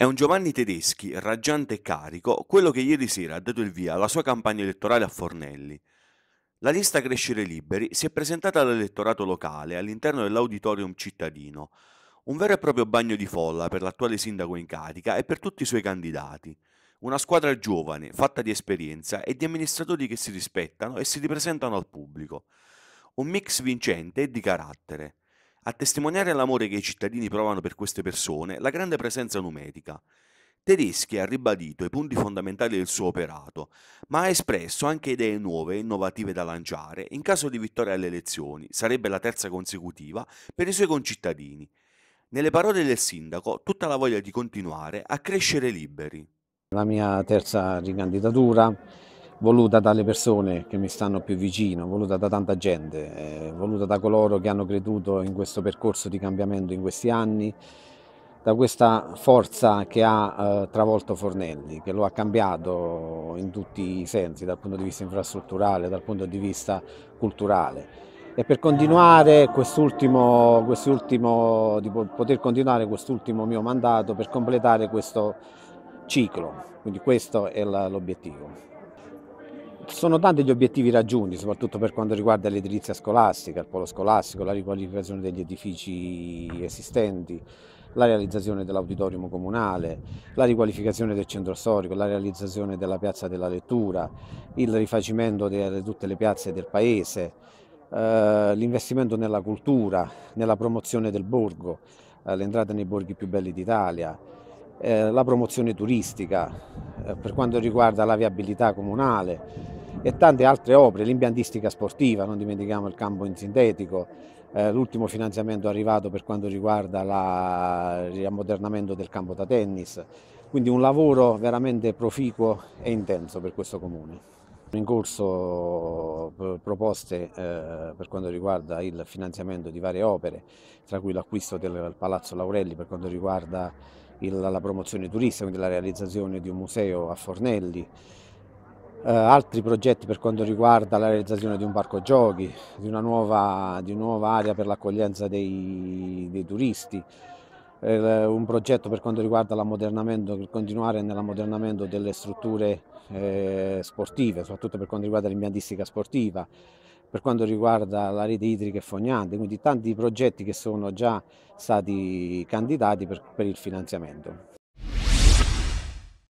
È un Giovanni Tedeschi, raggiante e carico, quello che ieri sera ha dato il via alla sua campagna elettorale a Fornelli. La lista Crescere Liberi si è presentata all'elettorato locale all'interno dell'auditorium cittadino, un vero e proprio bagno di folla per l'attuale sindaco in carica e per tutti i suoi candidati. Una squadra giovane, fatta di esperienza e di amministratori che si rispettano e si ripresentano al pubblico. Un mix vincente e di carattere. A testimoniare l'amore che i cittadini provano per queste persone, la grande presenza numerica. Tedeschi ha ribadito i punti fondamentali del suo operato, ma ha espresso anche idee nuove e innovative da lanciare in caso di vittoria alle elezioni, sarebbe la terza consecutiva, per i suoi concittadini. Nelle parole del sindaco, tutta la voglia di continuare a crescere liberi. La mia terza ricandidatura voluta dalle persone che mi stanno più vicino, voluta da tanta gente, eh, voluta da coloro che hanno creduto in questo percorso di cambiamento in questi anni, da questa forza che ha eh, travolto Fornelli, che lo ha cambiato in tutti i sensi, dal punto di vista infrastrutturale, dal punto di vista culturale. E per continuare quest'ultimo, quest'ultimo, di poter continuare quest'ultimo mio mandato, per completare questo ciclo, quindi questo è l'obiettivo. Sono tanti gli obiettivi raggiunti, soprattutto per quanto riguarda l'edilizia scolastica, il polo scolastico, la riqualificazione degli edifici esistenti, la realizzazione dell'auditorium comunale, la riqualificazione del centro storico, la realizzazione della piazza della lettura, il rifacimento di tutte le piazze del paese, eh, l'investimento nella cultura, nella promozione del borgo, eh, l'entrata nei borghi più belli d'Italia, eh, la promozione turistica, eh, per quanto riguarda la viabilità comunale, e tante altre opere, l'impiantistica sportiva, non dimentichiamo il campo in sintetico, eh, l'ultimo finanziamento arrivato per quanto riguarda la, l'ammodernamento del campo da tennis, quindi un lavoro veramente proficuo e intenso per questo comune. In corso eh, proposte eh, per quanto riguarda il finanziamento di varie opere, tra cui l'acquisto del Palazzo Laurelli per quanto riguarda la promozione turistica, quindi la realizzazione di un museo a Fornelli, eh, altri progetti per quanto riguarda la realizzazione di un parco giochi, di una nuova, di nuova area per l'accoglienza dei, dei turisti, eh, un progetto per quanto riguarda l'ammodernamento, continuare nell'ammodernamento delle strutture eh, sportive, soprattutto per quanto riguarda l'impiantistica sportiva, per quanto riguarda la rete idrica e fognante, quindi tanti progetti che sono già stati candidati per, per il finanziamento.